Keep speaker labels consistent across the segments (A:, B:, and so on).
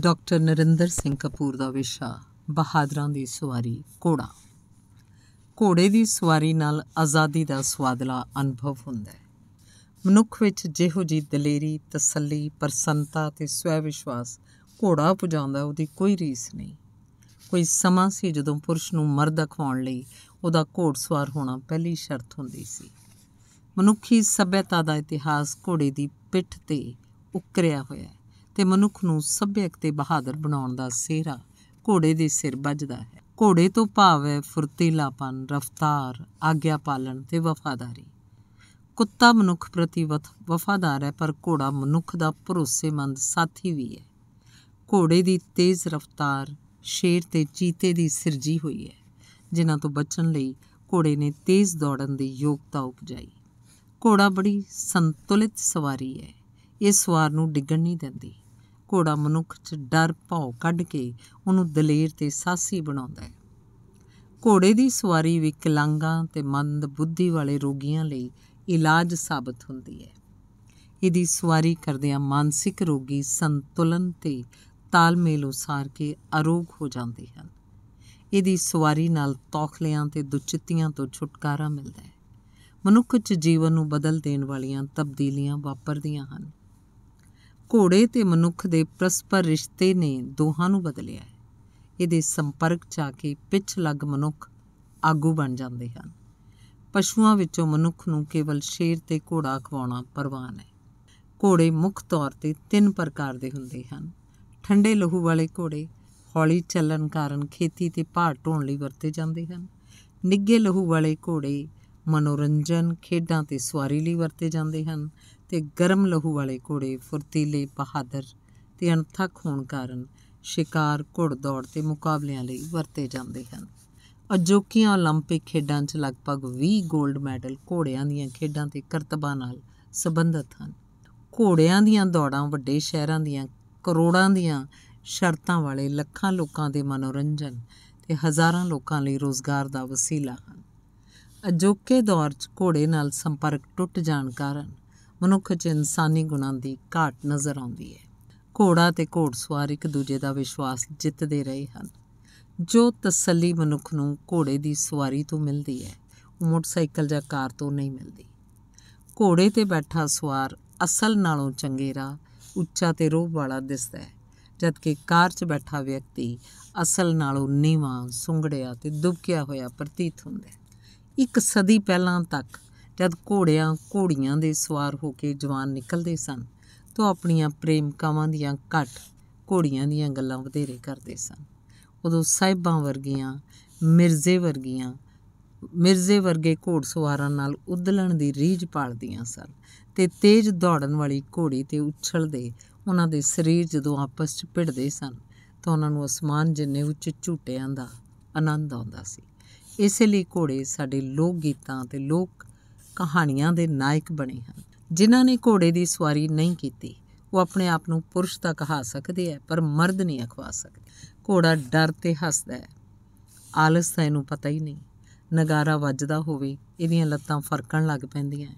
A: doctor Narinder Singh Kapoor ਦਾ ਵਿਸ਼ਾ ਬਹਾਦਰਾਂ ਦੀ ਸਵਾਰੀ ਘੋੜਾ ਘੋੜੇ ਦੀ ਸਵਾਰੀ ਨਾਲ ਆਜ਼ਾਦੀ ਦਾ ਸਵਾਦਲਾ ਅਨੁਭਵ ਹੁੰਦਾ ਹੈ ਮਨੁੱਖ ਵਿੱਚ ਜਿਹੋ ਜੀ ਦਲੇਰੀ ਤਸੱਲੀ ਪ੍ਰਸੰਨਤਾ ਤੇ ਸਵੈ ਵਿਸ਼ਵਾਸ ਘੋੜਾ ਪੁਜਾਉਂਦਾ ਉਹਦੀ ਕੋਈ ਰੀਸ ਨਹੀਂ ਕੋਈ ਸਮਾਂ ਸੀ ਜਦੋਂ ਪੁਰਸ਼ ਨੂੰ ਮਰਦ ਅਖਵਾਉਣ ਲਈ ਉਹਦਾ ਘੋੜਸਵਾਰ ਹੋਣਾ ਪਹਿਲੀ ਸ਼ਰਤ ਹੁੰਦੀ ਸੀ ਮਨੁੱਖੀ ਸਭਿਅਤਾ ਦਾ ਇਤਿਹਾਸ ਘੋੜੇ ਦੀ ਪਿੱਠ ਤੇ ਉਕਰਿਆ ਹੋਇਆ ਹੈ ਤੇ ਮਨੁੱਖ ਨੂੰ ਸੱਭਿਅਕ ਤੇ ਬਹਾਦਰ ਬਣਾਉਣ ਦਾ ਸਿਹਰਾ ਘੋੜੇ ਦੇ ਸਿਰ ਵੱਜਦਾ ਹੈ ਘੋੜੇ ਤੋਂ ਭਾਵ ਹੈ ਫੁਰਤੀਲਾਪਨ ਰਫਤਾਰ ਆਗਿਆ ਪਾਲਣ ਤੇ ਵਫਾਦਾਰੀ ਕੁੱਤਾ ਮਨੁੱਖ ਪ੍ਰਤੀ ਵਫਾਦਾਰ ਹੈ ਪਰ ਘੋੜਾ ਮਨੁੱਖ ਦਾ ਭਰੋਸੇਮੰਦ ਸਾਥੀ ਵੀ ਹੈ ਘੋੜੇ ਦੀ ਤੇਜ਼ ਰਫ਼ਤਾਰ ਸ਼ੇਰ ਤੇ ਚੀਤੇ ਦੀ ਸਿਰਜੀ ਹੋਈ ਹੈ ਜਿਨ੍ਹਾਂ ਤੋਂ ਬਚਣ ਲਈ ਘੋੜੇ ਨੇ ਤੇਜ਼ ਦੌੜਨ ਦੀ ਯੋਗਤਾ ਉਪਜਾਈ ਘੋੜਾ ਬੜੀ ਸੰਤੁਲਿਤ ਸਵਾਰੀ ਹੈ ਇਹ ਸਵਾਰ ਨੂੰ ਡਿੱਗਣ ਨਹੀਂ ਦਿੰਦੀ ਘੋੜਾ ਮਨੁੱਖ 'ਚ ਡਰ ਭੌ ਕੱਢ ਕੇ ਉਹਨੂੰ ਦਲੇਰ ਤੇ ਸਾਸੀ ਬਣਾਉਂਦਾ ਹੈ ਘੋੜੇ ਦੀ ਸਵਾਰੀ ਵਿਕਲਾਂਗਾਂ ਤੇ ਮੰਦ ਬੁੱਧੀ ਵਾਲੇ ਰੋਗੀਆਂ ਲਈ ਇਲਾਜ ਸਾਬਤ ਹੁੰਦੀ ਹੈ ਇਹਦੀ ਸਵਾਰੀ ਕਰਦਿਆਂ ਮਾਨਸਿਕ ਰੋਗੀ ਸੰਤੁਲਨ ਤੇ ਤਾਲਮੇਲ ਉਸਾਰ ਕੇ ਅਰੋਗ ਹੋ ਜਾਂਦੇ ਹਨ ਇਹਦੀ ਸਵਾਰੀ ਨਾਲ ਤੌਖਲਿਆਂ ਤੇ ਦੁਚਿੱਤੀਆਂ ਤੋਂ ਛੁਟਕਾਰਾ ਮਿਲਦਾ ਹੈ ਮਨੁੱਖ 'ਚ ਜੀਵਨ ਨੂੰ ਬਦਲ ਦੇਣ ਵਾਲੀਆਂ ਤਬਦੀਲੀਆਂ ਵਾਪਰਦੀਆਂ ਹਨ ਘੋੜੇ ਤੇ ਮਨੁੱਖ ਦੇ ਪਰਸਪਰ ਰਿਸ਼ਤੇ ਨੇ ਦੋਹਾਂ ਨੂੰ ਬਦਲਿਆ ਹੈ ਇਹਦੇ ਸੰਪਰਕ ਚ ਆ ਕੇ ਪਿੱਛ ਲੱਗ ਮਨੁੱਖ ਆਗੂ ਬਣ ਜਾਂਦੇ ਹਨ ਪਸ਼ੂਆਂ ਵਿੱਚੋਂ ਮਨੁੱਖ ਨੂੰ ਕੇਵਲ ਸ਼ੇਰ ਤੇ ਘੋੜਾ ਖਵਾਉਣਾ ਪਰਵਾਨ ਹੈ ਘੋੜੇ ਮੁੱਖ ਤੌਰ ਤੇ ਤਿੰਨ ਪ੍ਰਕਾਰ ਦੇ ਹੁੰਦੇ ਹਨ ਠੰਡੇ ਲਹੂ ਵਾਲੇ ਘੋੜੇ ਹੌਲੀ ਚੱਲਣ ਕਾਰਨ ਖੇਤੀ ਤੇ ਭਾਰ ਢੋਣ ਲਈ ਵਰਤੇ ਜਾਂਦੇ ਹਨ ਨਿੱਗੇ ਲਹੂ ਵਾਲੇ ਘੋੜੇ ਮਨੋਰੰਜਨ ਖੇਡਾਂ ਤੇ ਸਵਾਰੀ ਲਈ ਵਰਤੇ ਜਾਂਦੇ ਹਨ ਤੇ ਗਰਮ ਲਹੂ ਵਾਲੇ ਘੋੜੇ ਫੁਰਤੀਲੇ ਬਹਾਦਰ ਤੇ ਅਨਥਕ ਹੋਣ ਕਾਰਨ ਸ਼ਿਕਾਰ ਘੋੜ-ਦੌੜ ਤੇ ਮੁਕਾਬਲਿਆਂ ਲਈ ਵਰਤੇ ਜਾਂਦੇ ਹਨ ਅਜੋਕੀਆਂ 올림픽 ਖੇਡਾਂ 'ਚ ਲਗਭਗ 20 골ਡ ਮੈਡਲ ਘੋੜਿਆਂ ਦੀਆਂ ਖੇਡਾਂ ਤੇ ਕਰਤਬਾਂ ਨਾਲ ਸੰਬੰਧਿਤ ਹਨ ਘੋੜਿਆਂ ਦੀਆਂ ਦੌੜਾਂ ਵੱਡੇ ਸ਼ਹਿਰਾਂ ਦੀਆਂ ਕਰੋੜਾਂ ਦੀਆਂ ਸ਼ਰਤਾਂ ਵਾਲੇ ਲੱਖਾਂ ਲੋਕਾਂ ਦੇ ਮਨੋਰੰਜਨ ਤੇ ਹਜ਼ਾਰਾਂ ਲੋਕਾਂ ਲਈ ਰੋਜ਼ਗਾਰ ਦਾ ਵਸੀਲਾ ਹਨ ਅਜੋਕੇ ਦੌਰ 'ਚ ਘੋੜੇ ਨਾਲ ਸੰਪਰਕ ਟੁੱਟ ਜਾਣ ਕਾਰਨ ਮਨੁੱਖ 'ਚ ਇਨਸਾਨੀ ਗੁਣਾਂ ਦੀ ਘਾਟ ਨਜ਼ਰ ਆਉਂਦੀ ਹੈ ਘੋੜਾ ਤੇ ਘੋੜਸਵਾਰ ਇੱਕ ਦੂਜੇ ਦਾ ਵਿਸ਼ਵਾਸ ਜਿੱਤਦੇ ਰਹੇ ਹਨ ਜੋ ਤਸੱਲੀ ਮਨੁੱਖ ਨੂੰ ਘੋੜੇ ਦੀ ਸਵਾਰੀ ਤੋਂ ਮਿਲਦੀ ਹੈ ਉਹ ਮੋਟਰਸਾਈਕਲ ਜਾਂ ਕਾਰ ਤੋਂ ਨਹੀਂ ਮਿਲਦੀ ਘੋੜੇ ਤੇ ਬੈਠਾ ਸਵਾਰ ਅਸਲ ਨਾਲੋਂ ਚੰਗੇਰਾ ਉੱਚਾ ਤੇ ਰੋਹ ਵਾਲਾ ਦਿਸਦਾ ਹੈ ਜਦਕਿ ਕਾਰ 'ਚ ਬੈਠਾ ਵਿਅਕਤੀ ਅਸਲ ਨਾਲੋਂ ਨੀਵਾਂ ਸੁੰਗੜਿਆ ਤੇ ਦੁਬਕਿਆ ਹੋਇਆ ਪ੍ਰਤੀਤ ਹੁੰਦਾ ਹੈ ਇੱਕ ਸਦੀ ਪਹਿਲਾਂ ਤੱਕ ਜਦ ਘੋੜਿਆਂ ਘੋੜੀਆਂ ਦੇ ਸਵਾਰ ਹੋ ਕੇ ਜਵਾਨ ਨਿਕਲਦੇ ਸਨ ਤਾਂ ਆਪਣੀਆਂ ਪ੍ਰੇਮਕਾਵਾਂ ਦੀਆਂ ਘਟ ਘੋੜੀਆਂ ਦੀਆਂ ਗੱਲਾਂ ਵਧੇਰੇ ਕਰਦੇ ਸਨ ਉਦੋਂ ਸਾਹਿਬਾਂ ਵਰਗੀਆਂ ਮਿਰਜ਼ੇ ਵਰਗੀਆਂ ਮਿਰਜ਼ੇ ਵਰਗੇ ਘੋੜਸਵਾਰਾਂ ਨਾਲ ਉਦਲਣ ਦੀ ਰੀਝ ਪਾਲਦੀਆਂ ਸਨ ਤੇ ਤੇਜ਼ ਦੌੜਨ ਵਾਲੀ ਘੋੜੀ ਤੇ ਉਛਲਦੇ ਉਹਨਾਂ ਦੇ ਸਰੀਰ ਜਦੋਂ ਆਪਸ 'ਚ ਭਿੜਦੇ ਸਨ ਤਾਂ ਉਹਨਾਂ ਨੂੰ ਅਸਮਾਨ ਜਿੰਨੇ ਉੱਚ ਝੂਟਿਆਂ ਦਾ ਆਨੰਦ ਆਉਂਦਾ ਸੀ ਇਸੇ ਲਈ ਘੋੜੇ ਸਾਡੇ ਲੋਕ ਗੀਤਾਂ ਤੇ ਲੋਕ ਕਹਾਣੀਆਂ ਦੇ ਨਾਇਕ ਬਣੇ ਹਨ ਜਿਨ੍ਹਾਂ ਨੇ ਘੋੜੇ ਦੀ ਸਵਾਰੀ ਨਹੀਂ ਕੀਤੀ ਉਹ ਆਪਣੇ ਆਪ ਨੂੰ ਪੁਰਸ਼ ਤਾਂ ਕਹਾ ਸਕਦੇ ਐ ਪਰ ਮਰਦ ਨਹੀਂ ਅਖਵਾ ਸਕਦੇ ਘੋੜਾ ਡਰ ਤੇ ਹੱਸਦਾ ਹੈ ਆਲਸ ਤਾਂ ਇਹਨੂੰ ਪਤਾ ਹੀ ਨਹੀਂ ਨਗਾਰਾ ਵੱਜਦਾ ਹੋਵੇ ਇਹਦੀਆਂ ਲੱਤਾਂ ਫਰਕਣ ਲੱਗ ਪੈਂਦੀਆਂ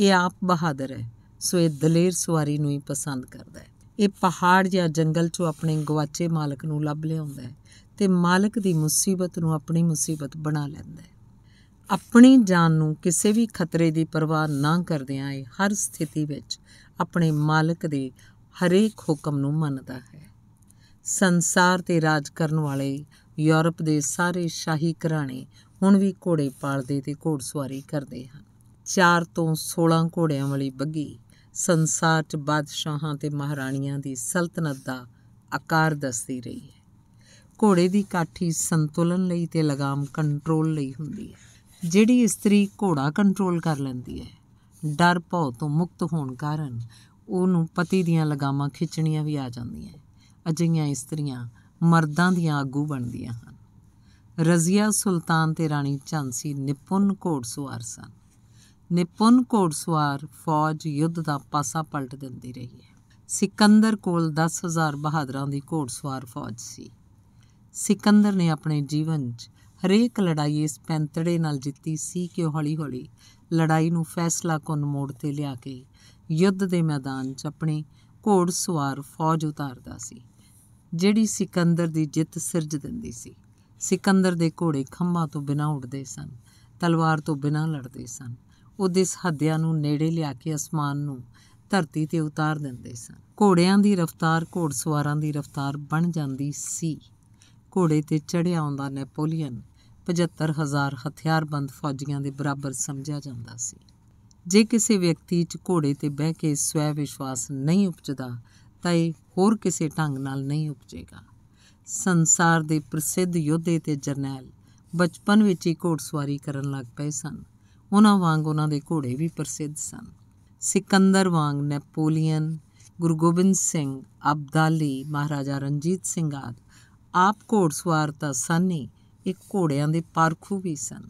A: ਇਹ ਆਪ ਬਹਾਦਰ ਹੈ ਸੋ ਇਹ ਦਲੇਰ ਸਵਾਰੀ ਨੂੰ ਹੀ ਪਸੰਦ ਕਰਦਾ ਹੈ ਇਹ ਪਹਾੜ ਜਾਂ ਜੰਗਲ 'ਚੋਂ ਆਪਣੇ ਗਵਾਚੇ ਮਾਲਕ ਨੂੰ ਲੱਭ ਲਿਆਉਂਦਾ ਹੈ ਤੇ ਮਾਲਕ ਦੀ ਮੁਸੀਬਤ ਨੂੰ ਆਪਣੀ ਮੁਸੀਬਤ ਬਣਾ ਲੈਂਦਾ ਹੈ ਆਪਣੀ ਜਾਨ ਨੂੰ ਕਿਸੇ ਵੀ ਖਤਰੇ ਦੀ ਪਰਵਾਹ ਨਾ ਕਰਦਿਆਂ ਇਹ ਹਰ ਸਥਿਤੀ ਵਿੱਚ ਆਪਣੇ ਮਾਲਕ ਦੇ ਹਰੇਕ ਹੁਕਮ ਨੂੰ ਮੰਨਦਾ ਹੈ ਸੰਸਾਰ ਤੇ ਰਾਜ ਕਰਨ ਵਾਲੇ ਯੂਰਪ ਦੇ ਸਾਰੇ ਸ਼ਾਹੀ ਘਰਾਣੇ ਹੁਣ ਵੀ ਘੋੜੇ ਪਾਲਦੇ ਤੇ ਘੋੜਸਵਾਰੀ ਕਰਦੇ ਹਨ 4 ਤੋਂ 16 ਘੋੜਿਆਂ ਵਾਲੀ ਬੱਗੀ ਸੰਸਾਰ 'ਚ ਬਾਦਸ਼ਾਹਾਂ ਤੇ ਮਹਾਰਾਣੀਆਂ ਦੀ ਸਲਤਨਤ ਦਾ ਆਕਾਰ ਦੱਸਦੀ ਰਹੀ ਹੈ ਘੋੜੇ ਦੀ ਕਾਠੀ ਸੰਤੁਲਨ ਲਈ ਤੇ ਲਗਾਮ ਕੰਟਰੋਲ ਲਈ ਹੁੰਦੀ ਹੈ ਜਿਹੜੀ ਇਸਤਰੀ ਘੋੜਾ ਕੰਟਰੋਲ ਕਰ ਲੈਂਦੀ ਹੈ ਡਰ ਭਉ ਤੋਂ ਮੁਕਤ ਹੋਣ ਕਾਰਨ ਉਹਨੂੰ ਪਤੀ ਦੀਆਂ ਲਗਾਮਾਂ ਖਿੱਚਣੀਆਂ ਵੀ ਆ ਜਾਂਦੀਆਂ ਅਜਿਹੀਆਂ ਇਸਤਰੀਆਂ ਮਰਦਾਂ ਦੀਆਂ ਆਗੂ ਬਣਦੀਆਂ ਹਨ ਰਜ਼ੀਆ ਸੁਲਤਾਨ ਤੇ ਰਾਣੀ ਝਾਂਸੀ ਨਿਪੁੰਨ ਘੋੜਸਵਾਰ ਸਨ ਨਿਪੁੰਨ ਘੋੜਸਵਾਰ ਫੌਜ ਯੁੱਧ ਦਾ ਪਾਸਾ ਪਲਟ ਦਿੰਦੀ ਰਹੀ ਹੈ ਸਿਕੰਦਰ ਕੋਲ 10000 ਬਹਾਦਰਾਂ ਦੀ ਘੋੜਸਵਾਰ ਫੌਜ ਸੀ ਸਿਕੰਦਰ ਨੇ ਆਪਣੇ ਜੀਵਨ 'ਚ ਹਰੇਕ ਲੜਾਈ ਇਸ ਪੈਂਤੜੇ ਨਾਲ ਜਿੱਤੀ ਸੀ ਕਿ ਉਹ ਹੌਲੀ-ਹੌਲੀ ਲੜਾਈ ਨੂੰ ਫੈਸਲਾ ਕੁੰਨ ਮੋੜ ਤੇ ਲਿਆ ਕੇ ਯੁੱਧ ਦੇ ਮੈਦਾਨ 'ਚ ਆਪਣੇ ਘੋੜਸਵਾਰ ਫੌਜ ਉਤਾਰਦਾ ਸੀ ਜਿਹੜੀ ਸਿਕੰਦਰ ਦੀ ਜਿੱਤ ਸਿਰਜ ਦਿੰਦੀ ਸੀ ਸਿਕੰਦਰ ਦੇ ਘੋੜੇ ਖੰਭਾਂ ਤੋਂ ਬਿਨਾਂ ਉੱਡਦੇ ਸਨ ਤਲਵਾਰ ਤੋਂ ਬਿਨਾਂ ਲੜਦੇ ਸਨ ਉਹ ਉਹਦੇ ਹੱਦਿਆਂ ਨੂੰ ਨੇੜੇ ਲਿਆ ਕੇ ਅਸਮਾਨ ਨੂੰ ਧਰਤੀ ਤੇ ਉਤਾਰ ਦਿੰਦੇ ਸਨ ਘੋੜਿਆਂ ਦੀ ਰਫ਼ਤਾਰ ਘੋੜਸਵਾਰਾਂ ਦੀ ਰਫ਼ਤਾਰ ਬਣ ਜਾਂਦੀ ਸੀ ਘੋੜੇ ਤੇ ਚੜਿਆ ਆਉਂਦਾ ਨੈਪੋਲੀਅਨ 75000 ਹਥਿਆਰਬੰਦ ਫੌਜੀਆਂ ਦੇ ਬਰਾਬਰ ਸਮਝਿਆ ਜਾਂਦਾ ਸੀ ਜੇ ਕਿਸੇ ਵਿਅਕਤੀ 'ਚ ਘੋੜੇ ਤੇ ਬਹਿ ਕੇ ਸਵੈ ਵਿਸ਼ਵਾਸ ਨਹੀਂ ਉਪਜਦਾ ਤਾਂ ਇਹ ਹੋਰ ਕਿਸੇ ਢੰਗ ਨਾਲ ਨਹੀਂ ਉਪਜੇਗਾ ਸੰਸਾਰ ਦੇ ਪ੍ਰਸਿੱਧ ਯੋਧੇ ਤੇ ਜਰਨੈਲ ਬਚਪਨ ਵਿੱਚ ਹੀ ਘੋੜਸਵਾਰੀ ਕਰਨ ਲੱਗ ਪਏ ਸਨ ਉਹਨਾਂ ਵਾਂਗ ਉਹਨਾਂ ਦੇ ਘੋੜੇ ਵੀ ਪ੍ਰਸਿੱਧ ਸਨ ਸਿਕੰਦਰ ਵਾਂਗ ਨੈਪੋਲੀਅਨ ਗੁਰੂ ਗੋਬਿੰਦ ਸਿੰਘ ਅਬਦਾਲੀ ਮਹਾਰਾਜਾ ਰਣਜੀਤ ਸਿੰਘ ਆਦ ਆਪ ਘੋੜਸਵਾਰ ਤਾਂ ਸਨ ਹੀ ਇਹ ਘੋੜਿਆਂ ਦੇ ਪਾਰਖੂ ਵੀ ਸਨ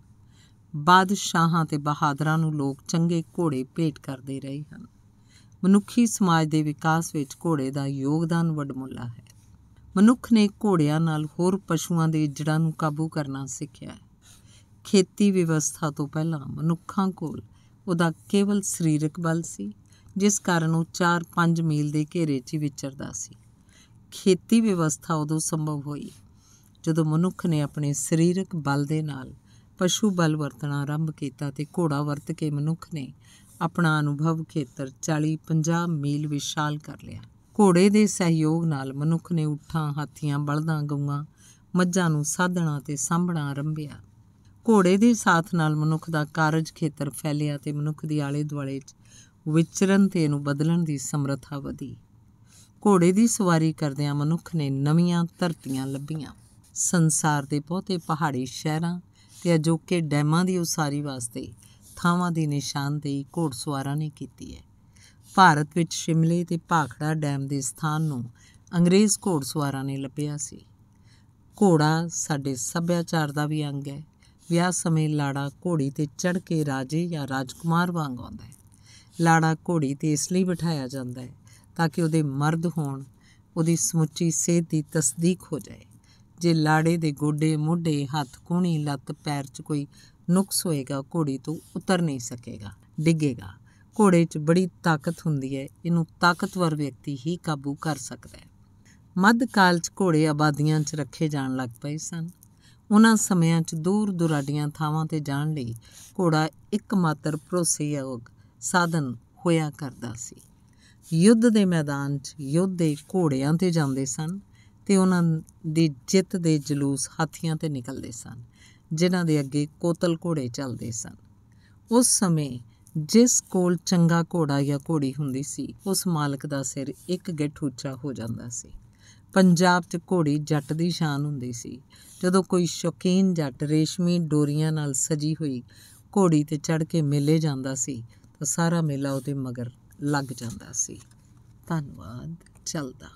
A: ਬਾਦਸ਼ਾਹਾਂ ਤੇ ਬਹਾਦਰਾਂ ਨੂੰ ਲੋਕ ਚੰਗੇ ਘੋੜੇ ਭੇਟ ਕਰਦੇ ਰਹੇ ਹਨ ਮਨੁੱਖੀ ਸਮਾਜ ਦੇ ਵਿਕਾਸ ਵਿੱਚ ਘੋੜੇ ਦਾ ਯੋਗਦਾਨ ਵੱਡਮੁੱਲਾ ਹੈ ਮਨੁੱਖ ਨੇ ਘੋੜਿਆਂ ਨਾਲ ਹੋਰ ਪਸ਼ੂਆਂ ਦੇ ਜੜਾਂ ਨੂੰ ਕਾਬੂ ਕਰਨਾ ਸਿੱਖਿਆ ਹੈ ਖੇਤੀ ਵਿਵਸਥਾ ਤੋਂ ਪਹਿਲਾਂ ਮਨੁੱਖਾਂ ਕੋਲ ਉਹਦਾ ਕੇਵਲ ਸਰੀਰਕ ਬਲ ਸੀ ਜਿਸ ਕਾਰਨ ਉਹ 4-5 ਮੀਲ ਦੇ ਘੇਰੇ 'ਚ ਵਿਚਰਦਾ ਸੀ ਖੇਤੀ ਵਿਵਸਥਾ ਉਦੋਂ ਸੰਭਵ ਹੋਈ ਜਦੋਂ ਮਨੁੱਖ ਨੇ ਆਪਣੇ ਸਰੀਰਕ ਬਲ ਦੇ ਨਾਲ ਪਸ਼ੂ ਬਲ ਵਰਤਣਾ ਆਰੰਭ ਕੀਤਾ ਤੇ ਘੋੜਾ ਵਰਤ ਕੇ ਮਨੁੱਖ ਨੇ ਆਪਣਾ ਅਨੁਭਵ ਖੇਤਰ 40-50 ਮੀਲ ਵਿਸ਼ਾਲ ਕਰ ਲਿਆ ਘੋੜੇ ਦੇ ਸਹਿਯੋਗ ਨਾਲ ਮਨੁੱਖ ਨੇ ਉਠਾਂ ਹਾਥੀਆਂ ਬਲਦਾਂ ਗਊਆਂ ਮੱਝਾਂ ਨੂੰ ਸਾਧਣਾ ਤੇ ਸਾਂਭਣਾ ਆਰੰਭਿਆ ਘੋੜੇ ਦੇ ਸਾਥ ਨਾਲ ਮਨੁੱਖ ਦਾ ਕਾਰਜ ਖੇਤਰ ਫੈਲਿਆ ਤੇ ਮਨੁੱਖ ਦੀ ਆਲੇ ਦੁਆਲੇ ਵਿਚਰਨ ਤੇ ਨੂੰ ਬਦਲਣ ਦੀ ਸਮਰੱਥਾ ਵਧੀ ਘੋੜੇ ਦੀ ਸਵਾਰੀ ਕਰਦਿਆਂ ਮਨੁੱਖ ਨੇ ਨਵੀਆਂ ਧਰਤੀਆਂ ਲੱਭੀਆਂ ਸੰਸਾਰ ਦੇ ਬਹੁਤੇ ਪਹਾੜੀ ਸ਼ਹਿਰਾਂ ਤੇ ਅਜੋਕੇ ਡੈਮਾਂ ਦੀ ਉਸਾਰੀ ਵਾਸਤੇ ਥਾਵਾਂ ਦੀ ਨਿਸ਼ਾਨਦੇਹੀ ਘੋੜਸਵਾਰਾਂ ਨੇ ਕੀਤੀ ਹੈ ਭਾਰਤ ਵਿੱਚ ਸ਼ਿਮਲੇ ਤੇ ਭਾਖੜਾ ਡੈਮ ਦੇ ਸਥਾਨ ਨੂੰ ਅੰਗਰੇਜ਼ ਘੋੜਸਵਾਰਾਂ ਨੇ ਲੱਭਿਆ ਸੀ ਘੋੜਾ ਸਾਡੇ ਸੱਭਿਆਚਾਰ ਦਾ ਵੀ ਅੰਗ ਹੈ ਵਿਆਹ ਸਮੇਂ ਲਾੜਾ ਘੋੜੀ ਤੇ ਚੜ ਕੇ ਰਾਜੇ ਜਾਂ ਰਾਜਕੁਮਾਰ ਵਾਂਗ ਆਉਂਦਾ ਹੈ ਲਾੜਾ ਘੋੜੀ ਤੇ ਇਸ ਲਈ ਬਿਠਾਇਆ ਜਾਂਦਾ ਹੈ ਤਾਂ ਕਿ ਉਹਦੇ ਮਰਦ ਹੋਣ ਉਹਦੀ ਸਮੁੱਚੀ ਸਿਹਤ ਦੀ ਤਸਦੀਕ ਹੋ ਜਾਏ ਜੇ ਲਾੜੇ ਦੇ ਗੋਡੇ ਮੋਢੇ ਹੱਥ ਕੋਣੀ ਲੱਤ ਪੈਰ 'ਚ ਕੋਈ ਨੁਕਸ ਹੋਏਗਾ ਘੋੜੀ ਤੋਂ ਉਤਰ ਨਹੀਂ ਸਕੇਗਾ ਡਿੱਗੇਗਾ ਘੋੜੇ 'ਚ ਬੜੀ ਤਾਕਤ ਹੁੰਦੀ ਹੈ ਇਹਨੂੰ ਤਾਕਤਵਰ ਵਿਅਕਤੀ ਹੀ ਕਾਬੂ ਕਰ ਸਕਦਾ ਹੈ ਮੱਧਕਾਲ 'ਚ ਘੋੜੇ ਆਬਾਦੀਆਂ 'ਚ ਰੱਖੇ ਜਾਣ ਲੱਗ ਪਏ ਸਨ ਉਹਨਾਂ ਸਮਿਆਂ 'ਚ ਦੂਰ ਦੁਰਾਡੀਆਂ ਥਾਵਾਂ ਤੇ ਜਾਣ ਲਈ ਘੋੜਾ ਇੱਕਮਾਤਰ ਭਰੋਸੇਯੋਗ ਸਾਧਨ ਹੋਇਆ ਕਰਦਾ ਸੀ ਯੁੱਧ ਦੇ ਮੈਦਾਨ 'ਚ ਯੋਧੇ ਘੋੜਿਆਂ ਤੇ ਜਾਂਦੇ ਸਨ ਤੇ ਉਹਨਾਂ ਦੀ ਜਿੱਤ ਦੇ ਜਲੂਸ ਹਾਥੀਆਂ ਤੇ ਨਿਕਲਦੇ ਸਨ ਜਿਨ੍ਹਾਂ ਦੇ ਅੱਗੇ ਕੋਤਲ ਘੋੜੇ ਚੱਲਦੇ ਸਨ ਉਸ ਸਮੇਂ ਜਿਸ ਕੋਲ ਚੰਗਾ ਘੋੜਾ ਜਾਂ ਘੋੜੀ ਹੁੰਦੀ ਸੀ ਉਸ ਮਾਲਕ ਦਾ ਸਿਰ ਇੱਕ ਗਿੱਠ ਉੱਚਾ ਹੋ ਜਾਂਦਾ ਸੀ ਪੰਜਾਬ 'ਚ ਘੋੜੀ ਜੱਟ ਦੀ ਸ਼ਾਨ ਹੁੰਦੀ ਸੀ ਜਦੋਂ ਕੋਈ ਸ਼ੌਕੀਨ ਜੱਟ ਰੇਸ਼ਮੀ ਡੋਰੀਆਂ ਨਾਲ ਸਜੀ ਹੋਈ ਘੋੜੀ ਤੇ ਚੜ ਕੇ ਮੇਲੇ ਜਾਂਦਾ ਸੀ ਤਾਂ ਸਾਰਾ ਮੇਲਾ ਉਹਦੇ ਮਗਰ ਲੱਗ ਜਾਂਦਾ ਸੀ ਧੰਨਵਾਦ ਚੱਲਦਾ